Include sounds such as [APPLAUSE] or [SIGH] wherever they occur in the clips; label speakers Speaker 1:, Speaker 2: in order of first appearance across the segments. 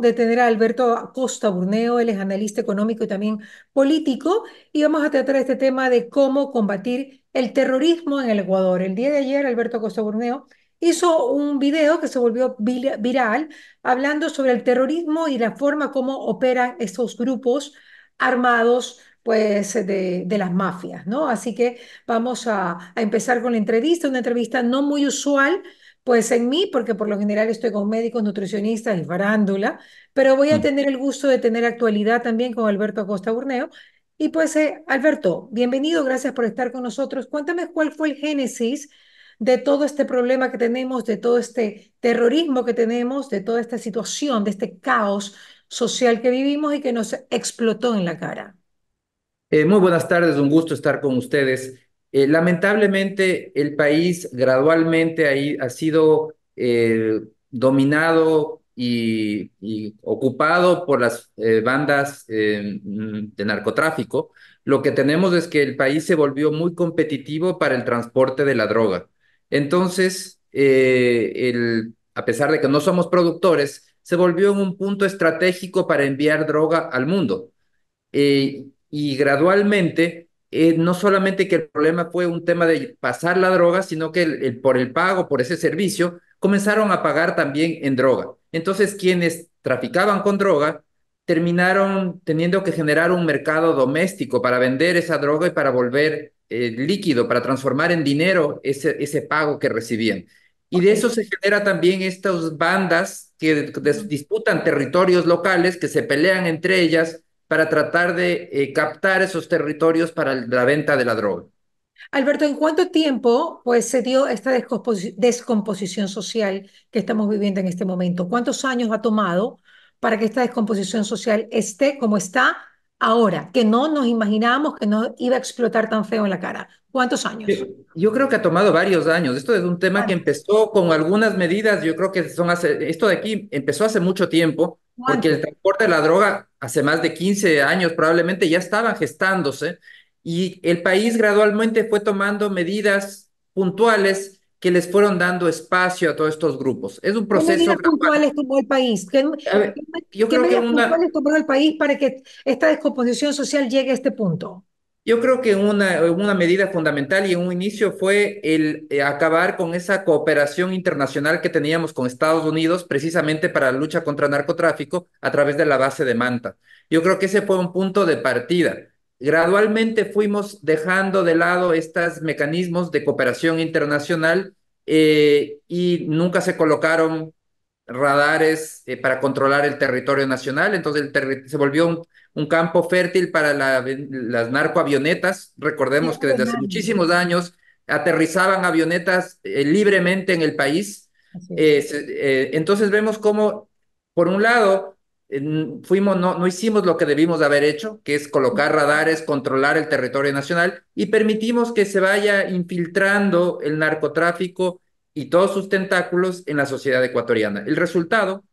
Speaker 1: de tener a Alberto Costa Burneo, él es analista económico y también político, y vamos a tratar este tema de cómo combatir el terrorismo en el Ecuador. El día de ayer, Alberto Costa Burneo hizo un video que se volvió viral hablando sobre el terrorismo y la forma como operan estos grupos armados pues de, las mafias, ¿no? Así que vamos a, a empezar con la entrevista, una entrevista no muy usual, pues en mí, porque por lo general estoy con médicos, nutricionistas y farándula, pero voy a mm. tener el gusto de tener actualidad también con Alberto Acosta Burneo. Y pues, eh, Alberto, bienvenido, gracias por estar con nosotros. Cuéntame cuál fue el génesis de todo este problema que tenemos, de todo este terrorismo que tenemos, de toda esta situación, de este caos social que vivimos y que nos explotó en la cara.
Speaker 2: Eh, muy buenas tardes, un gusto estar con ustedes. Eh, lamentablemente, el país gradualmente ha, sido eh, dominado y, ocupado por las eh, bandas mm, de narcotráfico. Lo que tenemos es que el país se volvió muy competitivo para el transporte de la droga. Entonces, a pesar de que no somos productores, se volvió en un punto estratégico para enviar droga al mundo. y gradualmente eh, no solamente que el problema fue un tema de pasar la droga, sino que por el pago, por ese servicio, comenzaron a pagar también en droga. Entonces, quienes traficaban con droga terminaron teniendo que generar un mercado doméstico para vender esa droga y para volver eh, líquido, para transformar en dinero ese, ese pago que recibían. Y de eso se genera también estas bandas que disputan territorios locales, que se pelean entre ellas, para tratar de eh, captar esos territorios para la venta de la droga.
Speaker 1: Alberto, ¿en cuánto tiempo pues, se dio esta descomposición social que estamos viviendo en este momento? ¿Cuántos años ha tomado para que esta descomposición social esté como está ahora, que no nos imaginábamos que no iba a explotar tan feo en la cara. ¿Cuántos años?
Speaker 2: Yo creo que ha tomado varios años. Esto es un tema que empezó con algunas medidas, yo creo que son esto de aquí empezó hace mucho tiempo, porque el transporte de la droga hace más de 15 años probablemente ya estaba gestándose y el país gradualmente fue tomando medidas puntuales que les fueron dando espacio a todos estos grupos. Es un proceso... ¿Qué
Speaker 1: puntuales tomó el país? ¿Qué, yo creo que puntuales tomó el país para que esta descomposición social llegue a este punto?
Speaker 2: Yo creo que una, una medida fundamental y en un inicio fue el eh, acabar con esa cooperación internacional que teníamos con Estados Unidos precisamente para la lucha contra el narcotráfico a través de la base de Manta. Yo creo que ese fue un punto de partida. Gradualmente fuimos dejando de lado estos mecanismos de cooperación internacional eh, y nunca se colocaron radares eh, para controlar el territorio nacional, entonces el se volvió un, campo fértil para las narcoavionetas. Recordemos que desde hace muchísimos años aterrizaban avionetas eh, libremente en el país. entonces vemos cómo, por un lado, fuimos, no, no hicimos lo que debimos haber hecho, que es colocar radares, controlar el territorio nacional y permitimos que se vaya infiltrando el narcotráfico y todos sus tentáculos en la sociedad ecuatoriana. El resultado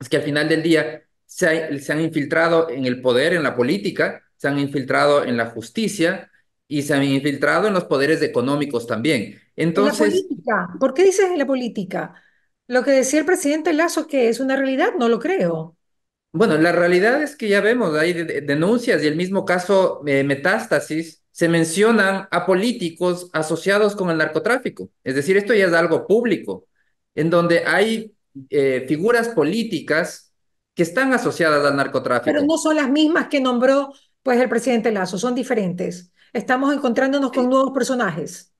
Speaker 2: es que al final del día se, han infiltrado en el poder, en la política, se han infiltrado en la justicia y se han infiltrado en los poderes económicos también. Entonces,
Speaker 1: ¿Por qué dices en la política? Lo que decía el presidente Lazo que es una realidad, no lo creo.
Speaker 2: Bueno, la realidad es que ya vemos, hay denuncias y el mismo caso eh, Metástasis, se mencionan a políticos asociados con el narcotráfico. Es decir, esto ya es algo público, en donde hay eh, figuras políticas que están asociadas al narcotráfico. Pero no
Speaker 1: son las mismas que nombró pues el presidente Lazo, son diferentes. Estamos encontrándonos con nuevos personajes.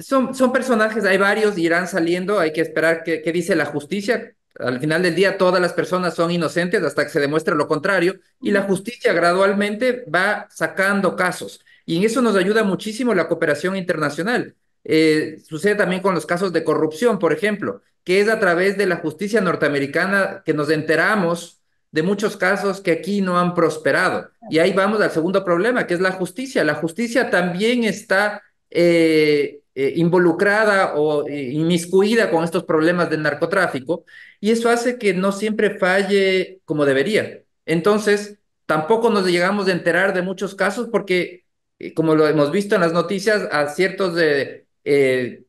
Speaker 1: Son,
Speaker 2: son personajes, hay varios, irán saliendo, hay que esperar qué dice la justicia, al final del día todas las personas son inocentes hasta que se demuestre lo contrario y la justicia gradualmente va sacando casos. Y en eso nos ayuda muchísimo la cooperación internacional. Eh, sucede también con los casos de corrupción, por ejemplo, que es a través de la justicia norteamericana que nos enteramos de muchos casos que aquí no han prosperado. Y ahí vamos al segundo problema, que es la justicia. La justicia también está eh, eh, involucrada o eh, inmiscuida con estos problemas del narcotráfico y eso hace que no siempre falle como debería. Entonces, tampoco nos llegamos a enterar de muchos casos porque, eh, como lo hemos visto en las noticias, a ciertos de,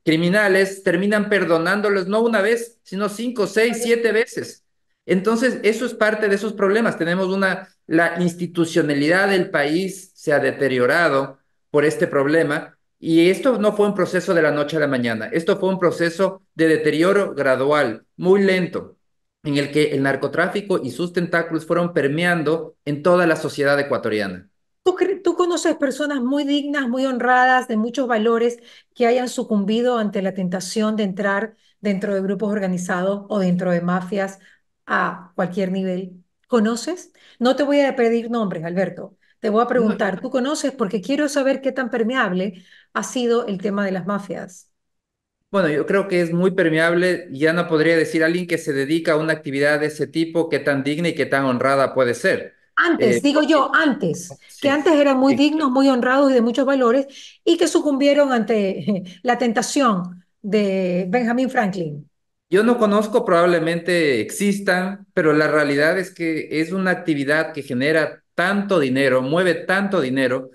Speaker 2: criminales terminan perdonándoles no una vez, sino cinco, seis, siete veces. Entonces, eso es parte de esos problemas. Tenemos una, la institucionalidad del país se ha deteriorado por este problema y esto no fue un proceso de la noche a la mañana, esto fue un proceso de deterioro gradual, muy lento, en el que el narcotráfico y sus tentáculos fueron permeando en toda la sociedad ecuatoriana.
Speaker 1: ¿Tú, tú conoces personas muy dignas, muy honradas, de muchos valores, que hayan sucumbido ante la tentación de entrar dentro de grupos organizados o dentro de mafias a cualquier nivel? ¿Conoces? No te voy a pedir nombres, Alberto, te voy a preguntar, ¿tú conoces? Porque quiero saber qué tan permeable ha sido el tema de las mafias.
Speaker 2: Bueno, yo creo que es muy permeable, ya no podría decir alguien que se dedica a una actividad de ese tipo, qué tan digna y qué tan honrada puede ser.
Speaker 1: Antes, eh, digo yo, antes, que antes eran muy dignos, muy honrados y de muchos valores, y que sucumbieron ante [LAUGHS] la tentación de Benjamin Franklin.
Speaker 2: Yo no conozco, probablemente existan, pero la realidad es que es una actividad que genera tanto dinero, mueve tanto dinero,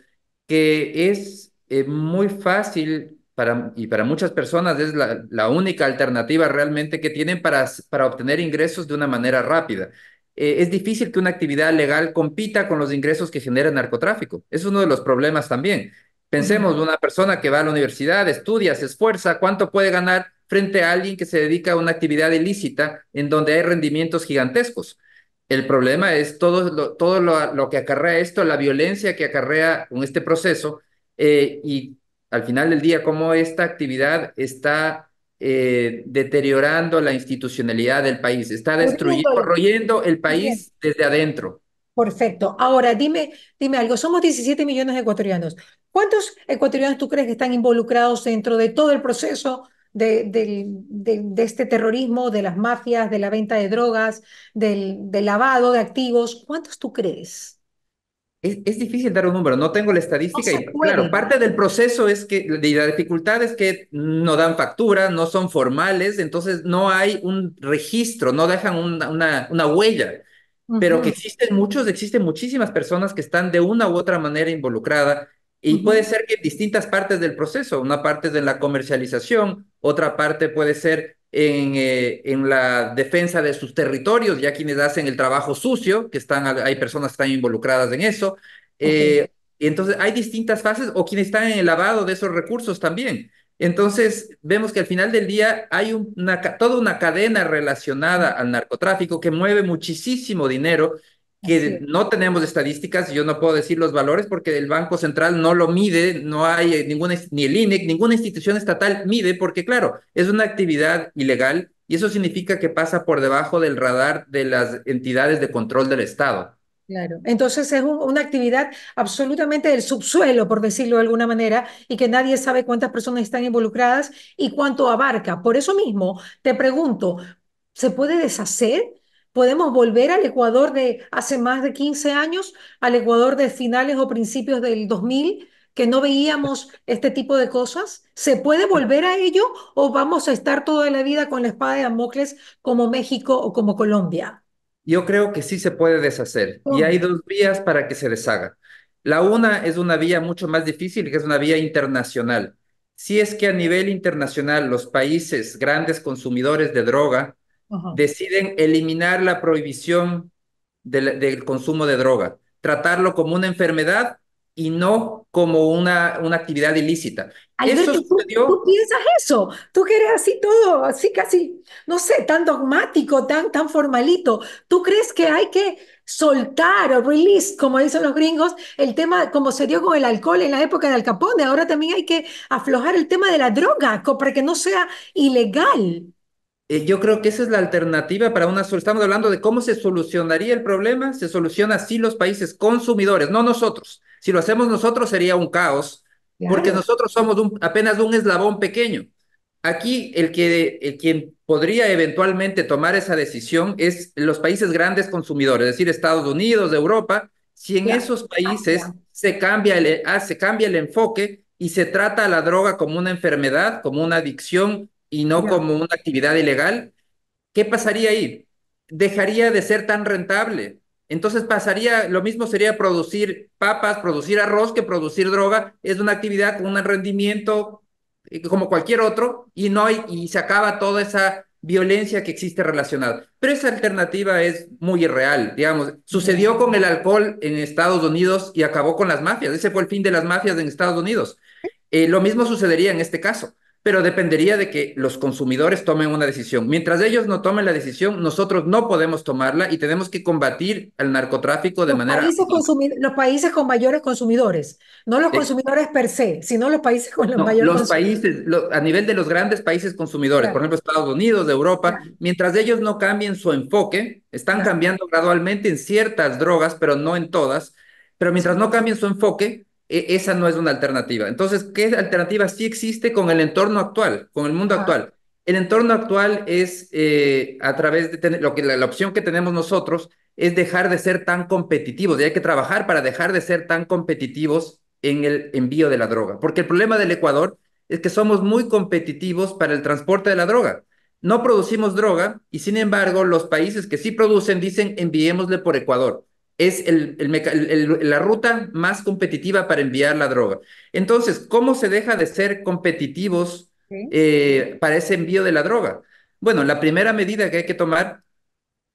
Speaker 2: que es eh, muy fácil para, y para muchas personas es la, única alternativa realmente que tienen para, para obtener ingresos de una manera rápida. Eh, es difícil que una actividad legal compita con los ingresos que genera el narcotráfico. Es uno de los problemas también. Pensemos una persona que va a la universidad, estudia, se esfuerza, ¿cuánto puede ganar frente a alguien que se dedica a una actividad ilícita en donde hay rendimientos gigantescos? El problema es todo, lo, todo lo, que acarrea esto, la violencia que acarrea con este proceso eh, y al final del día cómo esta actividad está eh, deteriorando la institucionalidad del país, está destruyendo, corroyendo el país desde adentro.
Speaker 1: Perfecto. Ahora, dime, dime algo. Somos 17 millones de ecuatorianos. ¿Cuántos ecuatorianos tú crees que están involucrados dentro de todo el proceso de, este terrorismo, de las mafias, de la venta de drogas, del, lavado de activos? ¿Cuántos tú crees?
Speaker 2: Es, difícil dar un número, no tengo la estadística. claro, parte del proceso es que, y la dificultad es que no dan factura, no son formales, entonces no hay un registro, no dejan una, una, huella. Pero que existen muchos, existen muchísimas personas que están de una u otra manera involucradas y puede ser que distintas partes del proceso, una parte es en la comercialización, otra parte puede ser en, eh, en, la defensa de sus territorios, ya quienes hacen el trabajo sucio, que están, hay personas que están involucradas en eso. Eh, y entonces, hay distintas fases o quienes están en el lavado de esos recursos también. Entonces, vemos que al final del día hay una, toda una cadena relacionada al narcotráfico que mueve muchísimo dinero que no tenemos estadísticas, yo no puedo decir los valores porque el Banco Central no lo mide, no hay eh, ninguna, ni el INEC, ninguna institución estatal mide, porque claro, es una actividad ilegal y eso significa que pasa por debajo del radar de las entidades de control del Estado.
Speaker 1: Claro, entonces es una actividad absolutamente del subsuelo, por decirlo de alguna manera, y que nadie sabe cuántas personas están involucradas y cuánto abarca. Por eso mismo, te pregunto, ¿se puede deshacer? ¿Podemos volver al Ecuador de hace más de 15 años, al Ecuador de finales o principios del 2000, que no veíamos este tipo de cosas? ¿Se puede volver a ello o vamos a estar toda la vida con la espada de Damocles como México o como Colombia?
Speaker 2: Yo creo que sí se puede deshacer y hay dos vías para que se deshaga. La una es una vía mucho más difícil, que es una vía internacional. Si es que a nivel internacional los países grandes consumidores de droga deciden eliminar la prohibición del, consumo de drogas, tratarlo como una enfermedad y no como una, una actividad ilícita. ¿tú,
Speaker 1: piensas eso? Tú que así todo, así casi, no sé, tan dogmático, tan, tan formalito. ¿Tú crees que hay que soltar o release, como dicen los gringos, el tema, como se dio con el alcohol en la época de Al Capone? Ahora también hay que aflojar el tema de la droga para que no sea ilegal.
Speaker 2: Eh, yo creo que esa es la alternativa para una solución. Estamos hablando de cómo se solucionaría el problema. Se soluciona así los países consumidores, no nosotros. Si lo hacemos nosotros sería un caos, porque nosotros somos apenas un eslabón pequeño. Aquí el que quien podría eventualmente tomar esa decisión es los países grandes consumidores, es decir, Estados Unidos, Europa. Si en esos países se cambia, el, ah, cambia el enfoque y se trata la droga como una enfermedad, como una adicción, y no como una actividad ilegal, ¿qué pasaría ahí? Dejaría de ser tan rentable. Entonces pasaría, lo mismo sería producir papas, producir arroz que producir droga. Es una actividad con un rendimiento eh, como cualquier otro y no hay, y se acaba toda esa violencia que existe relacionada. Pero esa alternativa es muy irreal, digamos. Sucedió con el alcohol en Estados Unidos y acabó con las mafias. Ese fue el fin de las mafias en Estados Unidos. Eh, lo mismo sucedería en este caso pero dependería de que los consumidores tomen una decisión. Mientras ellos no tomen la decisión, nosotros no podemos tomarla y tenemos que combatir el narcotráfico de manera...
Speaker 1: los países con mayores consumidores, no los consumidores per se, sino los países con los mayores Los
Speaker 2: países, a nivel de los grandes países consumidores, por ejemplo Estados Unidos, de Europa, mientras ellos no cambien su enfoque, están cambiando gradualmente en ciertas drogas, pero no en todas, pero mientras no cambien su enfoque, e, esa no es una alternativa. Entonces, ¿qué alternativa sí existe con el entorno actual, con el mundo actual? El entorno actual es eh, a través de lo que la, la, opción que tenemos nosotros es dejar de ser tan competitivos y hay que trabajar para dejar de ser tan competitivos en el envío de la droga. Porque el problema del Ecuador es que somos muy competitivos para el transporte de la droga. No producimos droga y sin embargo los países que sí producen dicen enviémosle por Ecuador es la ruta más competitiva para enviar la droga. Entonces, ¿cómo se deja de ser competitivos eh, para ese envío de la droga? Bueno, la primera medida que hay que tomar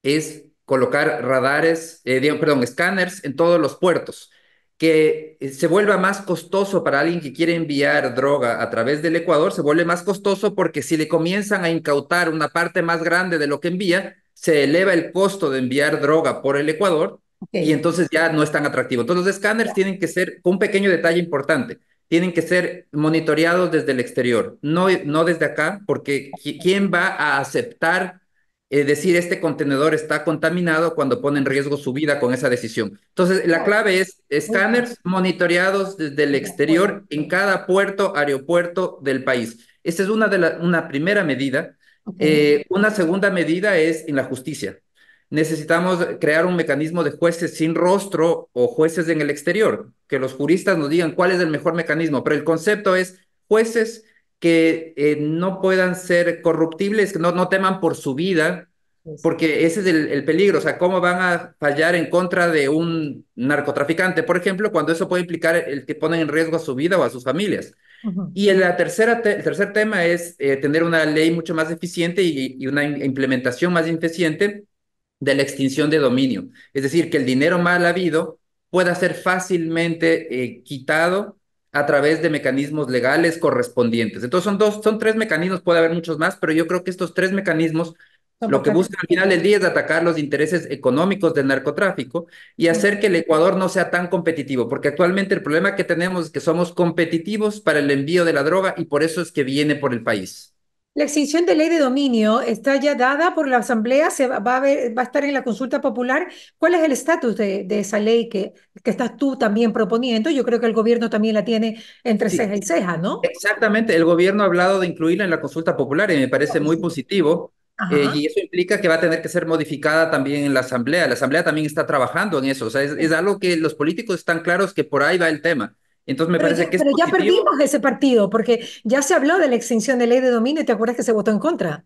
Speaker 2: es colocar radares, eh, perdón, escáneres en todos los puertos, que eh, se vuelva más costoso para alguien que quiere enviar droga a través del Ecuador, se vuelve más costoso porque si le comienzan a incautar una parte más grande de lo que envía, se eleva el costo de enviar droga por el Ecuador y entonces ya no es tan atractivo. Entonces los escáneres tienen que ser, un pequeño detalle importante, tienen que ser monitoreados desde el exterior, no, no desde acá, porque ¿quién va a aceptar eh, decir este contenedor está contaminado cuando pone en riesgo su vida con esa decisión? Entonces la clave es escáneres monitoreados desde el exterior en cada puerto, aeropuerto del país. Esa es una, de una primera medida. Eh, una segunda medida es en la justicia necesitamos crear un mecanismo de jueces sin rostro o jueces en el exterior, que los juristas nos digan cuál es el mejor mecanismo, pero el concepto es jueces que eh, no puedan ser corruptibles, que no, teman por su vida, porque ese es el, peligro, o sea, cómo van a fallar en contra de un narcotraficante, por ejemplo, cuando eso puede implicar el que ponen en riesgo a su vida o a sus familias. Y el, la tercera tercer tema es eh, tener una ley mucho más eficiente y, una implementación más eficiente de la extinción de dominio. Es decir, que el dinero mal habido pueda ser fácilmente eh, quitado a través de mecanismos legales correspondientes. Entonces son dos, son tres mecanismos, puede haber muchos más, pero yo creo que estos tres mecanismos lo que buscan al final del día es atacar los intereses económicos del narcotráfico y hacer que el Ecuador no sea tan competitivo, porque actualmente el problema que tenemos es que somos competitivos para el envío de la droga y por eso es que viene por el país.
Speaker 1: La extinción de ley de dominio está ya dada por la Asamblea, se va a, estar en la consulta popular. ¿Cuál es el estatus de, esa ley que, que, estás tú también proponiendo? Yo creo que el gobierno también la tiene entre ceja y ceja, ¿no? Exactamente,
Speaker 2: el gobierno ha hablado de incluirla en la consulta popular y me parece muy positivo. Eh, y eso implica que va a tener que ser modificada también en la Asamblea. La Asamblea también está trabajando en eso. O sea, es algo que los políticos están claros que por ahí va el tema entonces me pero parece ya, que Pero ya perdimos
Speaker 1: ese partido, porque ya se habló de la extinción de ley de dominio y te acuerdas que se votó en contra.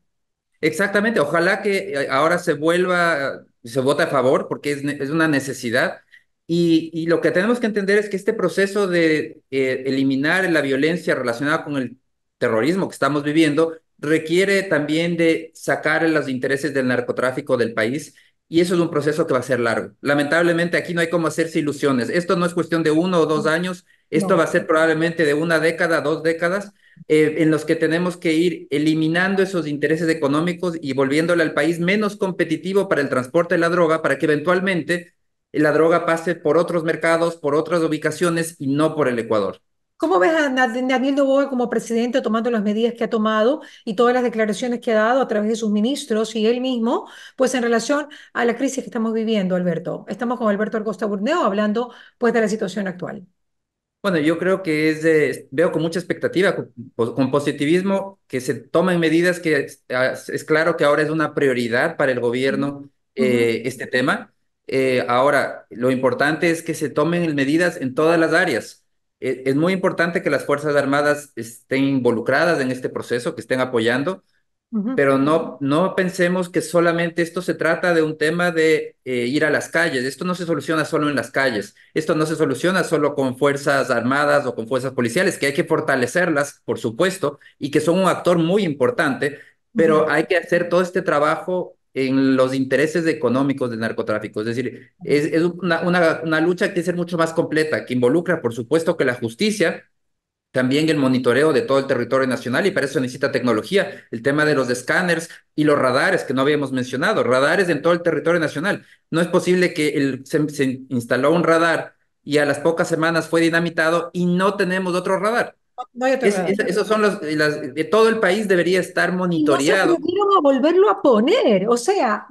Speaker 2: Exactamente, ojalá que eh, ahora se vuelva, se vote a favor, porque es, es una necesidad. Y, y, lo que tenemos que entender es que este proceso de eh, eliminar la violencia relacionada con el terrorismo que estamos viviendo requiere también de sacar los intereses del narcotráfico del país y eso es un proceso que va a ser largo. Lamentablemente aquí no hay como hacerse ilusiones. Esto no es cuestión de uno o dos años, esto va a ser probablemente de una década, dos décadas, eh, en los que tenemos que ir eliminando esos intereses económicos y volviéndole al país menos competitivo para el transporte de la droga, para que eventualmente la droga pase por otros mercados, por otras ubicaciones y no por el Ecuador.
Speaker 1: ¿Cómo ves a Daniel Noboa como presidente tomando las medidas que ha tomado y todas las declaraciones que ha dado a través de sus ministros y él mismo, pues en relación a la crisis que estamos viviendo, Alberto? Estamos con Alberto Argosta Burneo hablando pues de la situación actual.
Speaker 2: Bueno, yo creo que es veo con mucha expectativa, pues, con, positivismo, que se tomen medidas que ah, es, claro que ahora es una prioridad para el gobierno eh, este tema. Eh, ahora, lo importante es que se tomen medidas en todas las áreas. Eh, es muy importante que las Fuerzas Armadas estén involucradas en este proceso, que estén apoyando, pero no, no pensemos que solamente esto se trata de un tema de eh, ir a las calles. Esto no se soluciona solo en las calles. Esto no se soluciona solo con fuerzas armadas o con fuerzas policiales, que hay que fortalecerlas, por supuesto, y que son un actor muy importante, pero hay que hacer todo este trabajo en los intereses económicos del narcotráfico. Es decir, es, una, una, una lucha que es mucho más completa, que involucra, por supuesto, que la justicia, también el monitoreo de todo el territorio nacional y para eso necesita tecnología. El tema de los escáneres y los radares que no habíamos mencionado, radares en todo el territorio nacional. No es posible que el, se, instaló un radar y a las pocas semanas fue dinamitado y no tenemos otro radar. No, esos son los, todo el país debería estar monitoreado. Y no
Speaker 1: se a volverlo a poner, o sea,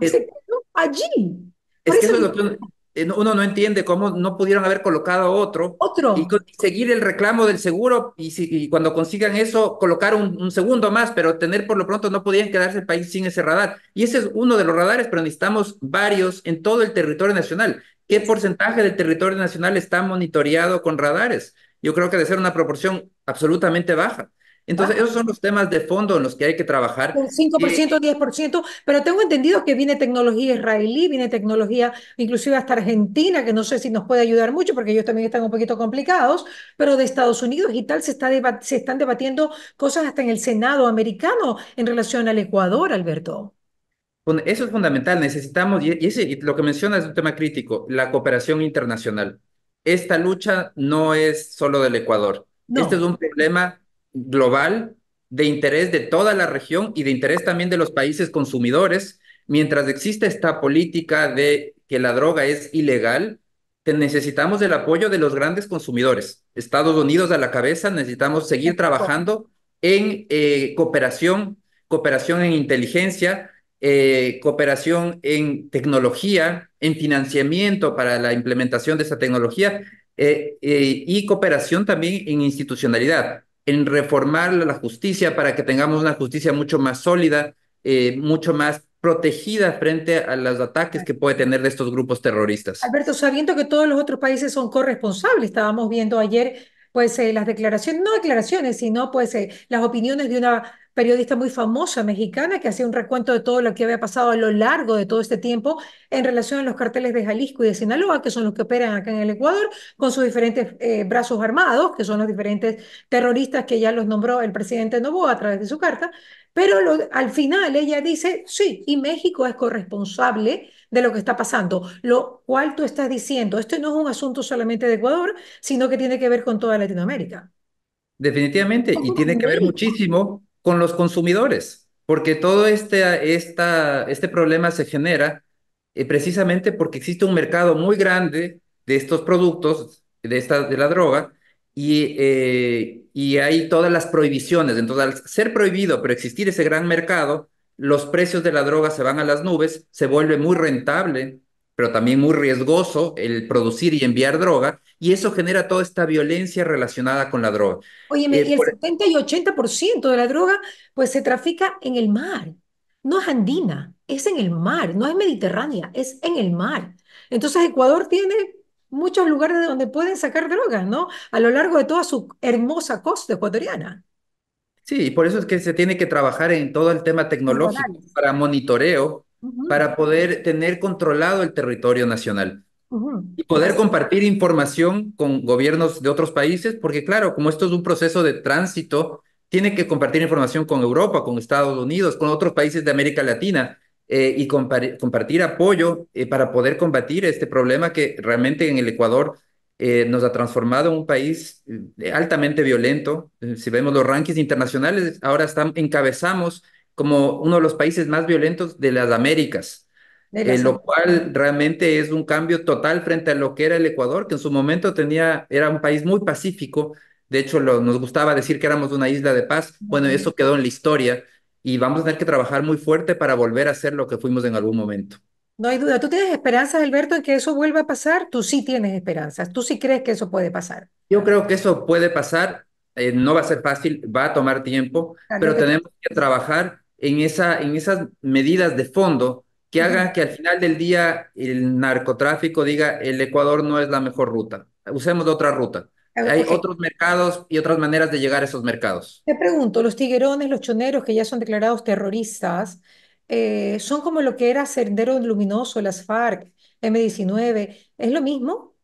Speaker 1: allí.
Speaker 2: Es que eso, es lo que eh, uno no entiende cómo no pudieron haber colocado otro. Y, seguir el reclamo del seguro y, cuando consigan eso, colocar un, un, segundo más, pero tener por lo pronto no podían quedarse el país sin ese radar. Y ese es uno de los radares, pero necesitamos varios en todo el territorio nacional. ¿Qué porcentaje del territorio nacional está monitoreado con radares? Yo creo que debe ser una proporción absolutamente baja. Entonces, ah. esos son los temas de fondo en los que hay que trabajar. Un
Speaker 1: 5%, 10%, eh, pero tengo entendido que viene tecnología israelí, viene tecnología inclusive hasta Argentina, que no sé si nos puede ayudar mucho porque ellos también están un poquito complicados, pero de Estados Unidos y tal se, está se están debatiendo cosas hasta en el Senado americano en relación al Ecuador, Alberto.
Speaker 2: Eso es fundamental, necesitamos, y, lo que mencionas es un tema crítico, la cooperación internacional. Esta lucha no es solo del Ecuador. Este es un problema global de interés de toda la región y de interés también de los países consumidores. Mientras existe esta política de que la droga es ilegal, necesitamos el apoyo de los grandes consumidores. Estados Unidos a la cabeza, necesitamos seguir trabajando en eh, cooperación, cooperación en inteligencia, eh, cooperación en tecnología, en financiamiento para la implementación de esa tecnología eh, y cooperación también en institucionalidad en reformar la justicia para que tengamos una justicia mucho más sólida, eh, mucho más protegida frente a los ataques que puede tener de estos grupos terroristas.
Speaker 1: Alberto, sabiendo que todos los otros países son corresponsables, estábamos viendo ayer pues eh, las declaraciones, no declaraciones, sino pues eh, las opiniones de una periodista muy famosa mexicana que hacía un recuento de todo lo que había pasado a lo largo de todo este tiempo en relación a los carteles de Jalisco y de Sinaloa, que son los que operan acá en el Ecuador, con sus diferentes eh, brazos armados, que son los diferentes terroristas que ya los nombró el presidente Novoa a través de su carta. Pero al final ella dice, sí, y México es corresponsable de lo que está pasando, lo cual tú estás diciendo, esto no es un asunto solamente de Ecuador, sino que tiene que ver con toda Latinoamérica.
Speaker 2: Definitivamente, y tiene que ver muchísimo con los consumidores, porque todo este, este problema se genera eh, precisamente porque existe un mercado muy grande de estos productos, de, esta, de la droga, y, eh, y hay todas las prohibiciones. Entonces, al ser prohibido, pero existir ese gran mercado, los precios de la droga se van a las nubes, se vuelve muy rentable, pero también muy riesgoso el producir y enviar droga, y eso genera toda esta violencia relacionada con la droga.
Speaker 1: Oye, eh, y el 70 y 80% de la droga pues se trafica en el mar, no es andina, es en el mar, no es mediterránea, es en el mar. Entonces Ecuador tiene muchos lugares donde pueden sacar droga, ¿no? A lo largo de toda su hermosa costa ecuatoriana.
Speaker 2: Sí, y por eso es que se tiene que trabajar en todo el tema tecnológico para monitoreo, para poder tener controlado el territorio nacional y poder compartir información con gobiernos de otros países, porque claro, como esto es un proceso de tránsito, tiene que compartir información con Europa, con Estados Unidos, con otros países de América Latina. Eh, y compartir apoyo eh, para poder combatir este problema que realmente en el Ecuador eh, nos ha transformado en un país eh, altamente violento. Eh, si vemos los rankings internacionales, ahora estamos, encabezamos como uno de los países más violentos de las Américas, lo cual realmente es un cambio total frente a lo que era el Ecuador, que en su momento tenía, era un país muy pacífico. De hecho, nos gustaba decir que éramos una isla de paz. Bueno, eso quedó en la historia y vamos a tener que trabajar muy fuerte para volver a ser lo que fuimos en algún momento.
Speaker 1: No hay duda. ¿Tú tienes esperanzas, Alberto, en que eso vuelva a pasar? Tú sí tienes esperanzas. Tú sí crees que eso puede pasar.
Speaker 2: Yo creo que eso puede pasar. Eh, no va a ser fácil, va a tomar tiempo, pero tenemos que trabajar en, esas medidas de fondo que hagan que al final del día el narcotráfico diga el Ecuador no es la mejor ruta. Usemos otra ruta.
Speaker 1: Hay otros
Speaker 2: mercados y otras maneras de llegar a esos mercados.
Speaker 1: Te pregunto, los tiguerones, los choneros que ya son declarados terroristas, eh, son como lo que era Sendero Luminoso, las FARC, M19, ¿es lo mismo?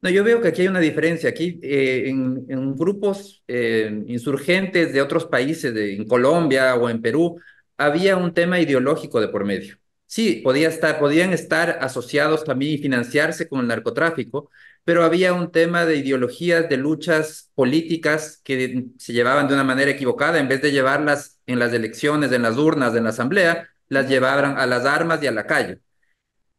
Speaker 2: No, yo veo que aquí hay una diferencia. Aquí eh, en, grupos eh, insurgentes de otros países, en Colombia o en Perú, había un tema ideológico de por medio. Sí, podía estar, podían estar asociados también y financiarse con el narcotráfico, pero había un tema de ideologías, de luchas políticas que se llevaban de una manera equivocada, en vez de llevarlas en las elecciones, en las urnas, en la asamblea, las llevaban a las armas y a la calle.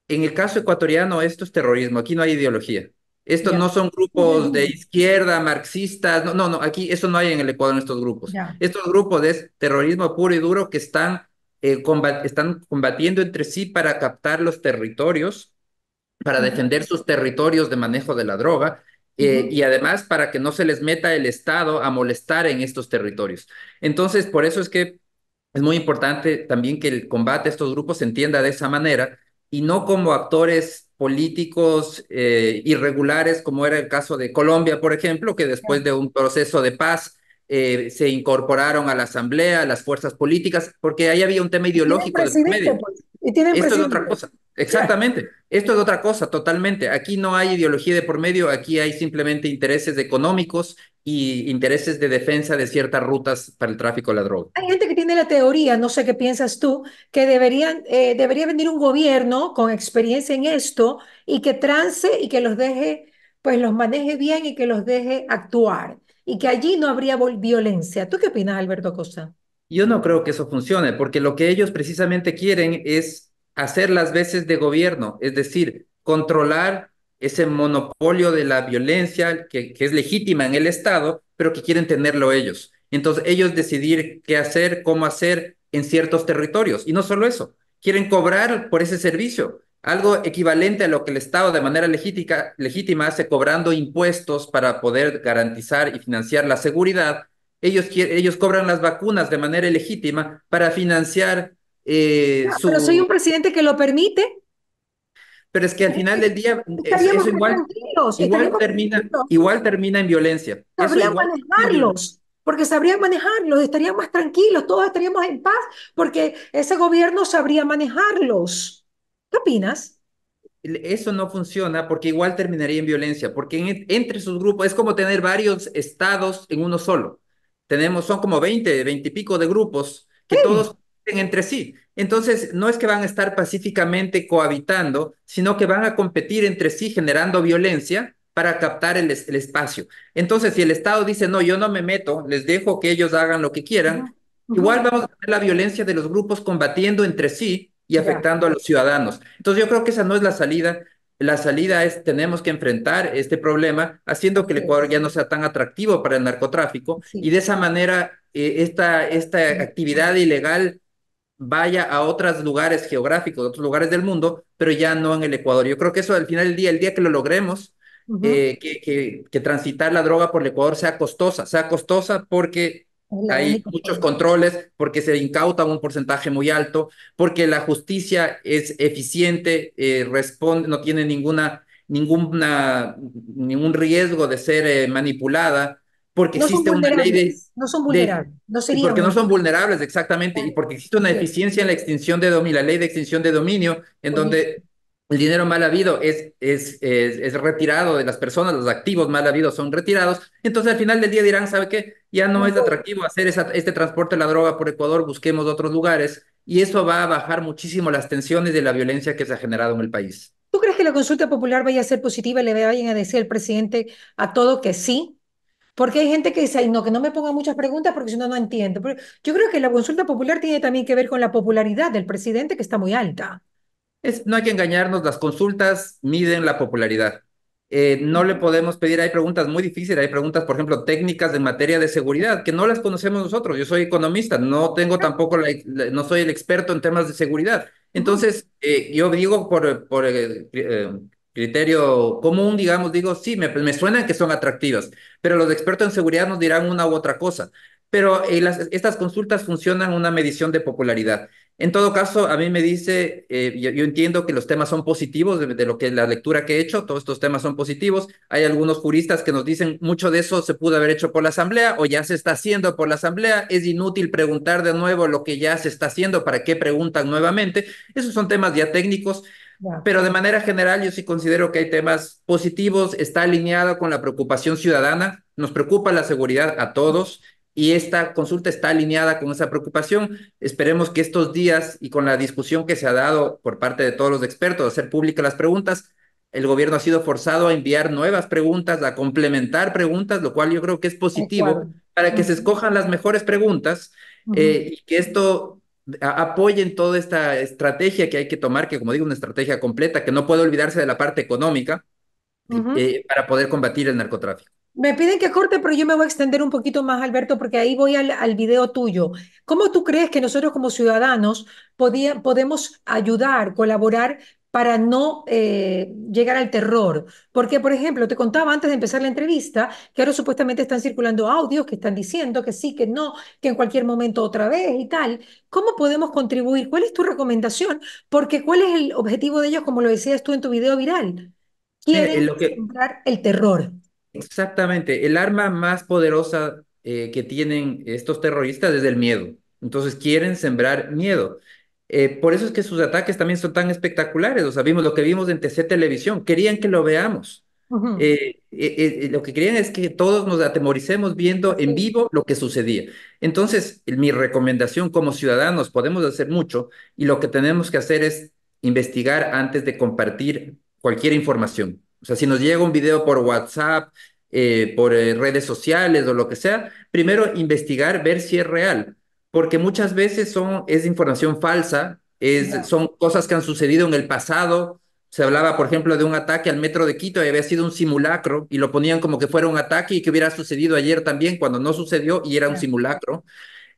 Speaker 2: En el caso ecuatoriano, esto es terrorismo, aquí no hay ideología. Estos no son grupos de mm. izquierda, marxistas, no, no, no, aquí eso no hay en el Ecuador en estos grupos. Estos grupos es terrorismo puro y duro que están, eh, están combatiendo entre sí para captar los territorios para defender sus territorios de manejo de la droga eh, y además para que no se les meta el Estado a molestar en estos territorios. Entonces, por eso es que es muy importante también que el combate a estos grupos se entienda de esa manera y no como actores políticos eh, irregulares, como era el caso de Colombia, por ejemplo, que después de un proceso de paz eh, se incorporaron a la asamblea, a las fuerzas políticas, porque ahí había un tema ideológico. medio.
Speaker 1: Pues, Esto es otra
Speaker 2: cosa. Exactamente. Esto es otra cosa, totalmente. Aquí no hay ideología de por medio, aquí hay simplemente intereses económicos y intereses de defensa de ciertas rutas para el tráfico de la droga.
Speaker 1: Hay gente que tiene la teoría, no sé qué piensas tú, que deberían, eh, debería venir un gobierno con experiencia en esto y que trance y que los deje, pues los maneje bien y que los deje actuar y que allí no habría violencia. ¿Tú qué opinas, Alberto Costa
Speaker 2: Yo no creo que eso funcione, porque lo que ellos precisamente quieren es hacer las veces de gobierno, es decir, controlar ese monopolio de la violencia que, es legítima en el Estado, pero que quieren tenerlo ellos. Entonces, ellos decidir qué hacer, cómo hacer en ciertos territorios. Y no solo eso, quieren cobrar por ese servicio, algo equivalente a lo que el Estado de manera legítima hace cobrando impuestos para poder garantizar y financiar la seguridad. Ellos, ellos cobran las vacunas de manera legítima para financiar eh, pero soy un
Speaker 1: presidente que lo permite.
Speaker 2: Pero es que al final del día eh, igual, termina, en violencia. Sabrían manejarlos,
Speaker 1: porque sabría manejarlos, estarían más tranquilos, todos estaríamos en paz, porque ese gobierno sabría manejarlos. ¿Qué opinas?
Speaker 2: Eso no funciona porque igual terminaría en violencia, porque entre sus grupos es como tener varios estados en uno solo. Tenemos, son como 20, 20 y pico de grupos que todos entre sí. Entonces, no es que van a estar pacíficamente cohabitando, sino que van a competir entre sí generando violencia para captar el, espacio. Entonces, si el Estado dice, no, yo no me meto, les dejo que ellos hagan lo que quieran, igual vamos a tener la violencia de los grupos combatiendo entre sí y afectando a los ciudadanos. Entonces, yo creo que esa no es la salida. La salida es, tenemos que enfrentar este problema haciendo que el Ecuador ya no sea tan atractivo para el narcotráfico y de esa manera eh, esta, esta actividad ilegal vaya a otros lugares geográficos, otros lugares del mundo, pero ya no en el Ecuador. Yo creo que eso al final del día, el día que lo logremos, eh, que, transitar la droga por el Ecuador sea costosa, sea costosa porque hay muchos controles, porque se incauta un porcentaje muy alto, porque la justicia es eficiente, eh, responde, no tiene ninguna, ninguna, ningún riesgo de ser eh, manipulada porque no existe una ley de...
Speaker 1: No son vulnerables, no Porque no son
Speaker 2: vulnerables, exactamente, y porque existe una deficiencia en la extinción de dominio, la ley de extinción de dominio, en donde el dinero mal habido es, es, es, retirado de las personas, los activos mal habidos son retirados, entonces al final del día dirán, ¿sabe qué? Ya no es atractivo hacer este transporte de la droga por Ecuador, busquemos otros lugares, y eso va a bajar muchísimo las tensiones de la violencia que se ha generado en el
Speaker 1: país. ¿Tú crees que la consulta popular vaya a ser positiva le vayan a decir al presidente a todo que sí? Porque hay gente que dice, no, que no me ponga muchas preguntas porque si no, no entiendo. yo creo que la consulta popular tiene también que ver con la popularidad del presidente, que está muy alta.
Speaker 2: Es, no hay que engañarnos, las consultas miden la popularidad. Eh, no le podemos pedir, hay preguntas muy difíciles, hay preguntas, por ejemplo, técnicas en materia de seguridad, que no las conocemos nosotros. Yo soy economista, no tengo tampoco, no soy el experto en temas de seguridad. Entonces, eh, yo digo por, por eh, criterio común, digamos, digo, sí, me, suenan que son atractivas, pero los expertos en seguridad nos dirán una u otra cosa. Pero eh, estas consultas funcionan una medición de popularidad. En todo caso, a mí me dice, eh, yo, entiendo que los temas son positivos, de, de, lo que la lectura que he hecho, todos estos temas son positivos. Hay algunos juristas que nos dicen, mucho de eso se pudo haber hecho por la Asamblea o ya se está haciendo por la Asamblea. Es inútil preguntar de nuevo lo que ya se está haciendo, para qué preguntan nuevamente. Esos son temas ya técnicos. Pero de manera general, yo sí considero que hay temas positivos, está alineado con la preocupación ciudadana, nos preocupa la seguridad a todos y esta consulta está alineada con esa preocupación. Esperemos que estos días y con la discusión que se ha dado por parte de todos los expertos, de hacer públicas las preguntas, el gobierno ha sido forzado a enviar nuevas preguntas, a complementar preguntas, lo cual yo creo que es positivo para que se escojan las mejores preguntas eh, y que esto apoyen toda esta estrategia que hay que tomar, que como digo, una estrategia completa, que no puede olvidarse de la parte económica eh, para poder combatir el narcotráfico.
Speaker 1: Me piden que corte, pero yo me voy a extender un poquito más, Alberto, porque ahí voy al, al video tuyo. ¿Cómo tú crees que nosotros como ciudadanos podía, podemos ayudar, colaborar para no eh, llegar al terror. Porque, por ejemplo, te contaba antes de empezar la entrevista que ahora supuestamente están circulando audios que están diciendo que sí, que no, que en cualquier momento otra vez y tal. ¿Cómo podemos contribuir? ¿Cuál es tu recomendación? Porque ¿cuál es el objetivo de ellos, como lo decías tú en tu video viral? Eh, quieren sembrar eh, el terror.
Speaker 2: Exactamente. El arma más poderosa que tienen estos terroristas es el miedo. Entonces quieren sembrar miedo. Eh, por eso es que sus ataques también son tan espectaculares. O sea, vimos lo que vimos en TC Televisión. Querían que lo veamos. Eh, eh, lo que querían es que todos nos atemoricemos viendo en vivo lo que sucedía. Entonces, mi recomendación como ciudadanos, podemos hacer mucho y lo que tenemos que hacer es investigar antes de compartir cualquier información. O sea, si nos llega un video por WhatsApp, por redes sociales o lo que sea, primero investigar, ver si es real porque muchas veces son, es información falsa, es, son cosas que han sucedido en el pasado. Se hablaba, por ejemplo, de un ataque al metro de Quito y había sido un simulacro y lo ponían como que fuera un ataque y que hubiera sucedido ayer también cuando no sucedió y era un simulacro.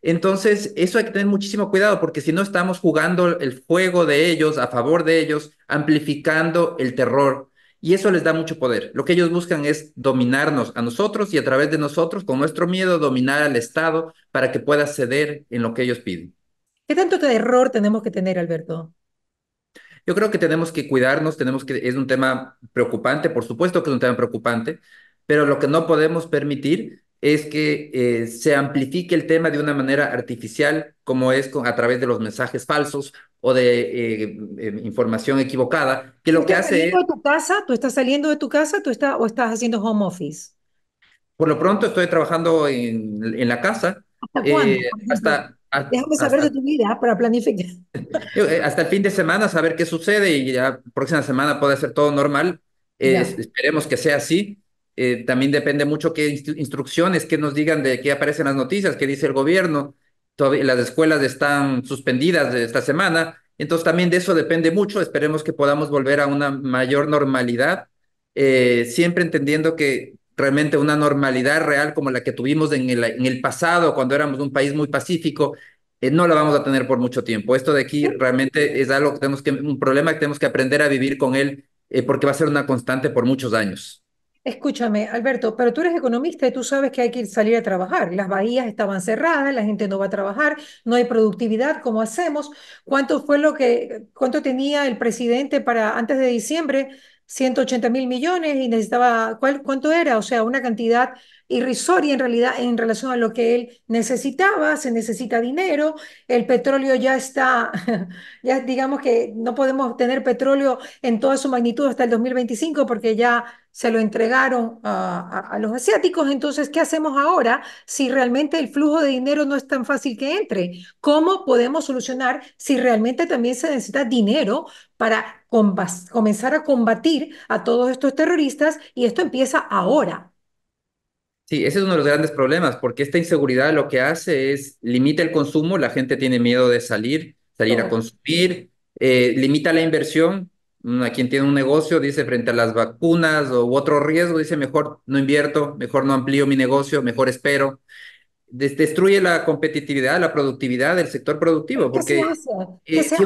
Speaker 2: Entonces, eso hay que tener muchísimo cuidado porque si no estamos jugando el juego de ellos, a favor de ellos, amplificando el terror. Y eso les da mucho poder. Lo que ellos buscan es dominarnos a nosotros y a través de nosotros, con nuestro miedo, dominar al Estado, para que pueda ceder en lo que ellos piden.
Speaker 1: ¿Qué tanto error tenemos que tener, Alberto?
Speaker 2: Yo creo que tenemos que cuidarnos, tenemos que es un tema preocupante, por supuesto que es un tema preocupante, pero lo que no podemos permitir es que eh, se amplifique el tema de una manera artificial, como es a través de los mensajes falsos o de eh, eh, información equivocada, que lo que hace es...
Speaker 1: tu casa? ¿Tú estás saliendo de tu casa tú estás, o estás haciendo home office?
Speaker 2: Por lo pronto estoy trabajando en, en la casa, ¿Hasta eh, hasta, Déjame saber de
Speaker 1: tu vida ah, para planificar.
Speaker 2: [LAUGHS] Eh, hasta el fin de semana, saber qué sucede y ya próxima semana puede ser todo normal. Eh, esperemos que sea así. también depende mucho qué instrucciones que nos digan de qué aparecen las noticias, qué dice el gobierno. Todavía, las escuelas están suspendidas de esta semana, entonces también de eso depende mucho. Esperemos que podamos volver a una mayor normalidad, siempre entendiendo que realmente una normalidad real como la que tuvimos en el, en el pasado, cuando éramos un país muy pacífico, eh, no la vamos a tener por mucho tiempo. Esto de aquí realmente es algo que tenemos que, un problema que tenemos que aprender a vivir con él, eh, porque va a ser una constante por muchos años.
Speaker 1: Escúchame, Alberto, pero tú eres economista y tú sabes que hay que salir a trabajar. Las bahías estaban cerradas, la gente no va a trabajar, no hay productividad, ¿cómo hacemos? ¿Cuánto fue lo que, cuánto tenía el presidente para antes de diciembre 180 mil millones y necesitaba, ¿cuál, ¿cuánto era? O sea, una cantidad irrisoria en realidad en relación a lo que él necesitaba, se necesita dinero, el petróleo ya está, [LAUGHS] ya digamos que no podemos tener petróleo en toda su magnitud hasta el 2025 porque ya se lo entregaron a los asiáticos, entonces, ¿qué hacemos ahora si realmente el flujo de dinero no es tan fácil que entre? ¿Cómo podemos solucionar si realmente también se necesita dinero para comenzar a combatir a todos estos terroristas y esto empieza ahora.
Speaker 2: Sí, ese es uno de los grandes problemas, porque esta inseguridad lo que hace es limita el consumo, la gente tiene miedo de salir, salir a consumir, eh, limita la inversión, a quien tiene un negocio dice frente a las vacunas o u otro riesgo, dice mejor no invierto, mejor no amplío mi negocio, mejor espero. destruye la competitividad, la productividad del sector productivo, porque
Speaker 1: si,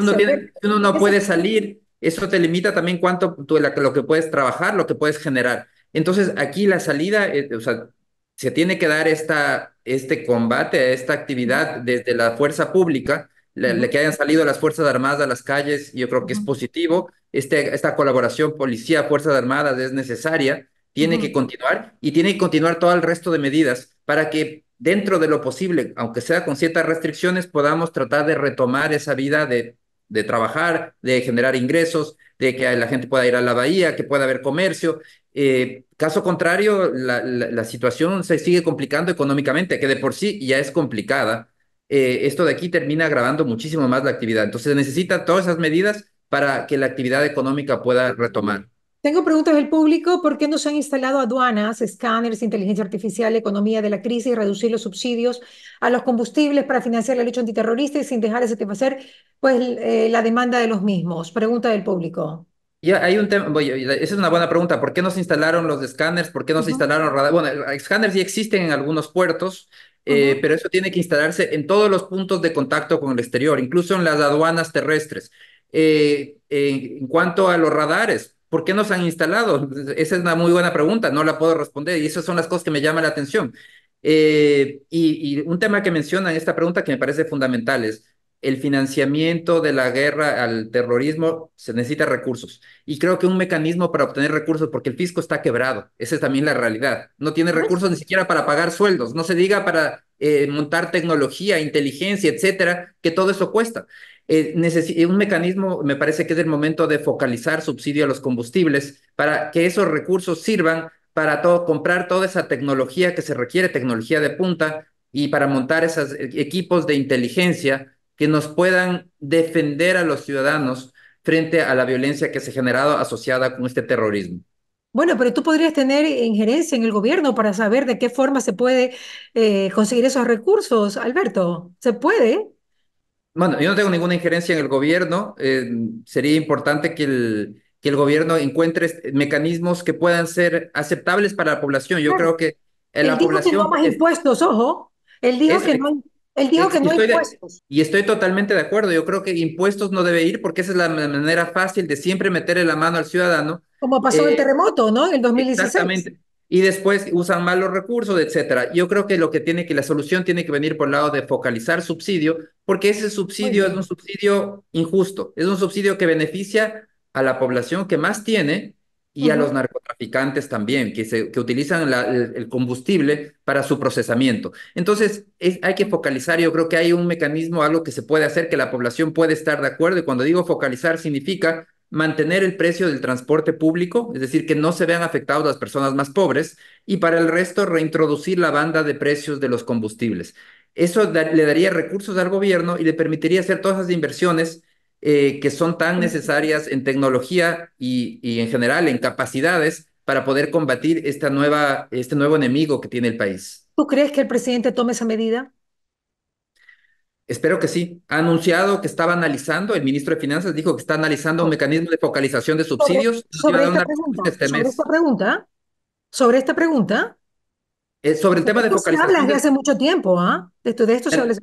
Speaker 1: uno no puede salir,
Speaker 2: eso te limita también cuánto lo que puedes trabajar, lo que puedes generar. Entonces, aquí la salida, eh, o sea, se tiene que dar esta, este combate, esta actividad desde la fuerza pública, la, que hayan salido las Fuerzas Armadas a las calles, yo creo que es positivo. Este, esta colaboración policía-Fuerzas Armadas es necesaria, tiene que continuar y tiene que continuar todo el resto de medidas para que dentro de lo posible, aunque sea con ciertas restricciones, podamos tratar de retomar esa vida de de trabajar, de generar ingresos, de que la gente pueda ir a la bahía, que pueda haber comercio. Eh, caso contrario, la, situación se sigue complicando económicamente, que de por sí ya es complicada. Eh, esto de aquí termina agravando muchísimo más la actividad. Entonces se necesitan todas esas medidas para que la actividad económica pueda retomar.
Speaker 1: Tengo preguntas del público. ¿Por qué no se han instalado aduanas, escáneres, inteligencia artificial, economía de la crisis y reducir los subsidios a los combustibles para financiar la lucha antiterrorista y sin dejar de satisfacer pues, eh, la demanda de los mismos? Pregunta del público.
Speaker 2: Ya, hay un tema, esa es una buena pregunta, ¿por qué no se instalaron los escáneres? ¿Por qué no se instalaron radares? Bueno, escáneres ya existen en algunos puertos, eh, pero eso tiene que instalarse en todos los puntos de contacto con el exterior, incluso en las aduanas terrestres. Eh, en cuanto a los radares, ¿Por qué nos han instalado? Esa es una muy buena pregunta, no la puedo responder y esas son las cosas que me llaman la atención. Eh, y, un tema que menciona en esta pregunta que me parece fundamental es el financiamiento de la guerra al terrorismo se necesita recursos. Y creo que un mecanismo para obtener recursos, porque el fisco está quebrado, esa es también la realidad. No tiene pues recursos ni siquiera para pagar sueldos, no se diga para eh, montar tecnología, inteligencia, etcétera, que todo eso cuesta. Eh, eh, un mecanismo, me parece que es el momento de focalizar subsidio a los combustibles para que esos recursos sirvan para comprar toda esa tecnología que se requiere, tecnología de punta, y para montar esos e-, equipos de inteligencia que nos puedan defender a los ciudadanos frente a la violencia que se ha generado asociada con este terrorismo.
Speaker 1: Bueno, pero tú podrías tener injerencia en el gobierno para saber de qué forma se puede eh, conseguir esos recursos, Alberto. ¿Se puede?
Speaker 2: Bueno, yo no tengo ninguna injerencia en el gobierno. Eh, sería importante que el, que el gobierno encuentre mecanismos que puedan ser aceptables para la población. Yo creo que en él la dijo que no más
Speaker 1: impuestos, ojo. Él dijo que no, él dijo que no estoy impuestos.
Speaker 2: y estoy totalmente de acuerdo. Yo creo que impuestos no debe ir porque esa es la manera fácil de siempre meterle la mano al ciudadano.
Speaker 1: Como pasó el eh, terremoto, ¿no? En el 2016. Exactamente
Speaker 2: y después usan mal los recursos, etcétera. Yo creo que lo que tiene que la solución tiene que venir por el lado de focalizar subsidio, porque ese subsidio es un subsidio injusto, es un subsidio que beneficia a la población que más tiene y a los narcotraficantes también, que, que utilizan el, combustible para su procesamiento. Entonces, hay que focalizar, yo creo que hay un mecanismo, algo que se puede hacer, que la población puede estar de acuerdo, y cuando digo focalizar significa mantener el precio del transporte público, es decir, que no se vean afectados las personas más pobres, y para el resto reintroducir la banda de precios de los combustibles. Eso le daría recursos al gobierno y le permitiría hacer todas las inversiones eh, que son tan necesarias en tecnología y, y, en general en capacidades para poder combatir esta nueva, este nuevo enemigo que tiene el país.
Speaker 1: ¿Tú crees que el presidente tome esa medida?
Speaker 2: Espero que sí. Ha anunciado que estaba analizando, el ministro de Finanzas dijo que está analizando un oh. mecanismo de focalización de subsidios. Sobre, esta, pregunta,
Speaker 1: sobre esta, pregunta,
Speaker 2: eh, sobre el tema de focalización. Se habla desde hace
Speaker 1: mucho tiempo, ¿ah? De esto, se habla.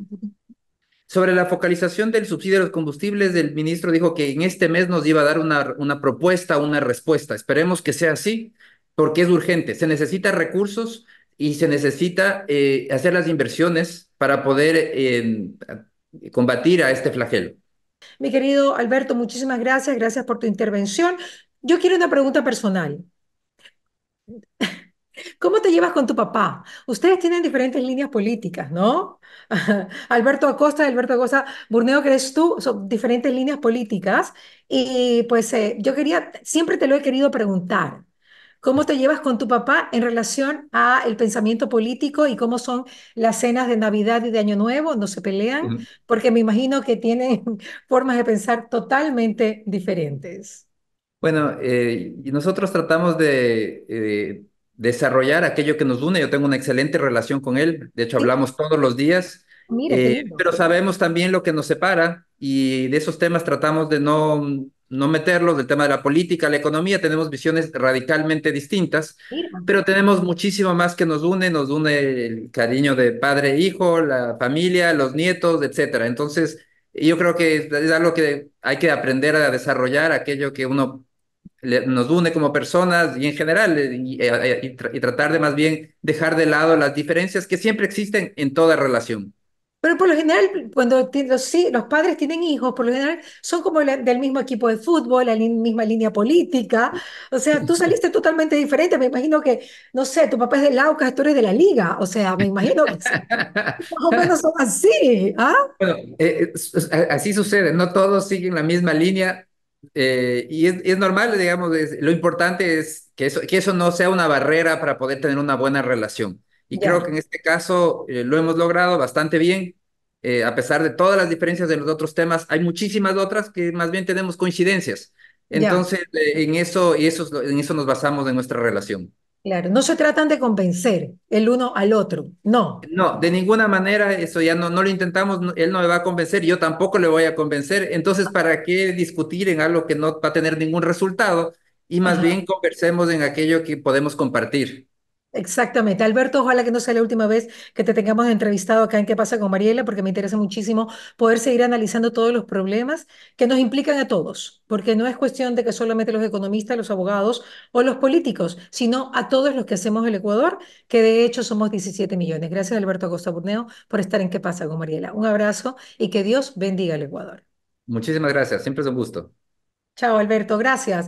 Speaker 2: Sobre la focalización del subsidio de los combustibles, el ministro dijo que en este mes nos iba a dar una, una propuesta, una respuesta. Esperemos que sea así, porque es urgente. Se necesitan recursos y se necesita eh, hacer las inversiones para poder combatir a este flagelo.
Speaker 1: Mi querido Alberto, muchísimas gracias, gracias por tu intervención. Yo quiero una pregunta personal. ¿Cómo te llevas con tu papá? Ustedes tienen diferentes líneas políticas, ¿no? [LAUGHS] Alberto Acosta, Alberto Acosta, Burneo, crees tú, son diferentes líneas políticas. Y pues eh, yo quería, siempre te lo he querido preguntar, ¿Cómo te llevas con tu papá en relación a el pensamiento político y cómo son las cenas de Navidad y de Año Nuevo? ¿No se pelean? Porque me imagino que tienen [LAUGHS] formas de pensar totalmente diferentes.
Speaker 2: Bueno, eh, nosotros tratamos de eh, desarrollar aquello que nos une. Yo tengo una excelente relación con él. De hecho, hablamos todos los días. Eh, pero sabemos también lo que nos separa y de esos temas tratamos de no no meterlos, del tema de la política, la economía, tenemos visiones radicalmente distintas, pero tenemos muchísimo más que nos une, nos une el cariño de padre e hijo, la familia, los nietos, etcétera. Entonces, yo creo que es algo que hay que aprender a desarrollar, aquello que uno nos une como personas y en general, eh, eh, y tratar de más bien dejar de lado las diferencias que siempre existen en toda relación.
Speaker 1: Pero por lo general, cuando los, los padres tienen hijos, por lo general son como del mismo equipo de fútbol, la misma línea política. O sea, tú [LAUGHS] saliste totalmente diferente. Me imagino que, no sé, tu papá es del Laucas, tú eres de la Liga. O sea, me imagino que más o menos son así. ¿ah?
Speaker 2: Bueno, eh, eh, así sucede. No todos siguen la misma línea. Eh, y es, normal, digamos, lo importante es que que eso no sea una barrera para poder tener una buena relación. Y creo que en este caso eh, lo hemos logrado bastante bien. Eh, a pesar de todas las diferencias de los otros temas, hay muchísimas otras que más bien tenemos coincidencias. Entonces, eh, en, eso, y eso, en eso nos basamos en nuestra relación.
Speaker 1: Claro, no se tratan de convencer el uno al otro, no.
Speaker 2: No, de ninguna manera, eso ya no, no lo intentamos, él no me va a convencer, yo tampoco le voy a convencer, entonces, ah. ¿para qué discutir en algo que no va a tener ningún resultado? Y más bien conversemos en aquello que podemos compartir.
Speaker 1: Exactamente. Alberto, ojalá que no sea la última vez que te tengamos entrevistado acá en ¿Qué pasa con Mariela? Porque me interesa muchísimo poder seguir analizando todos los problemas que nos implican a todos, porque no es cuestión de que solamente los economistas, los abogados o los políticos, sino a todos los que hacemos el Ecuador, que de hecho somos 17 millones. Gracias, Alberto Acosta Burneo, por estar en ¿Qué pasa con Mariela? Un abrazo y que Dios bendiga al Ecuador.
Speaker 2: Muchísimas gracias, siempre es un gusto.
Speaker 1: Chao, Alberto, gracias.